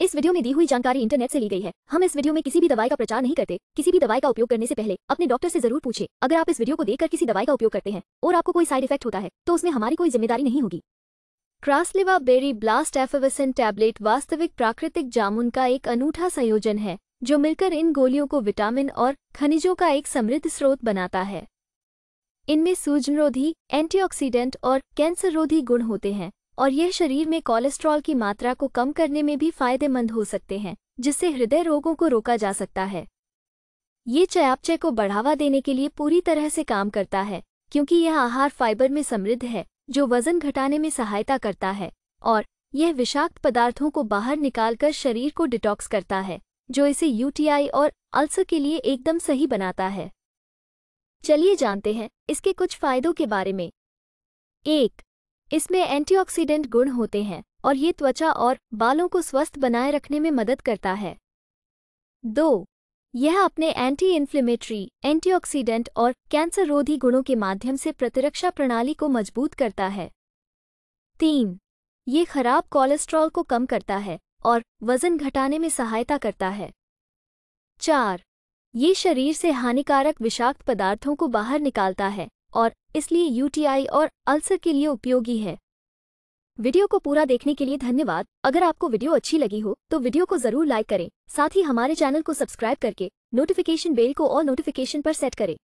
इस वीडियो में दी हुई जानकारी इंटरनेट से ली गई है हम इस वीडियो में किसी भी दवाई का प्रचार नहीं करते किसी भी दवाई का उपयोग करने से पहले अपने डॉक्टर से जरूर पूछे अगर आप इस वीडियो को देखकर किसी दवाई का उपयोग करते हैं और आपको कोई साइड इफेक्ट होता है तो उसमें हमारी कोई जिम्मेदारी नहीं होगी क्रासलिवा बेरी ब्लास्ट एफेवेसन टैबलेट वास्तविक प्राकृतिक जामुन का एक अनूठा संयोजन है जो मिलकर इन गोलियों को विटामिन और खनिजों का एक समृद्ध स्रोत बनाता है इनमें सूजनरोधी एंटीऑक्सीडेंट और कैंसररोधी गुण होते हैं और यह शरीर में कोलेस्ट्रॉल की मात्रा को कम करने में भी फायदेमंद हो सकते हैं जिससे हृदय रोगों को रोका जा सकता है ये चयापचय को बढ़ावा देने के लिए पूरी तरह से काम करता है क्योंकि यह आहार फाइबर में समृद्ध है जो वजन घटाने में सहायता करता है और यह विषाक्त पदार्थों को बाहर निकालकर शरीर को डिटॉक्स करता है जो इसे यूटीआई और अल्सर के लिए एकदम सही बनाता है चलिए जानते हैं इसके कुछ फायदों के बारे में एक इसमें एंटीऑक्सीडेंट गुण होते हैं और ये त्वचा और बालों को स्वस्थ बनाए रखने में मदद करता है दो यह अपने एंटी इन्फ्लेमेटरी एंटीऑक्सीडेंट और कैंसर रोधी गुणों के माध्यम से प्रतिरक्षा प्रणाली को मजबूत करता है तीन ये खराब कोलेस्ट्रॉल को कम करता है और वजन घटाने में सहायता करता है चार ये शरीर से हानिकारक विषाक्त पदार्थों को बाहर निकालता है और इसलिए यूटीआई और अल्सर के लिए उपयोगी है वीडियो को पूरा देखने के लिए धन्यवाद अगर आपको वीडियो अच्छी लगी हो तो वीडियो को जरूर लाइक करें साथ ही हमारे चैनल को सब्सक्राइब करके नोटिफिकेशन बेल को और नोटिफिकेशन पर सेट करें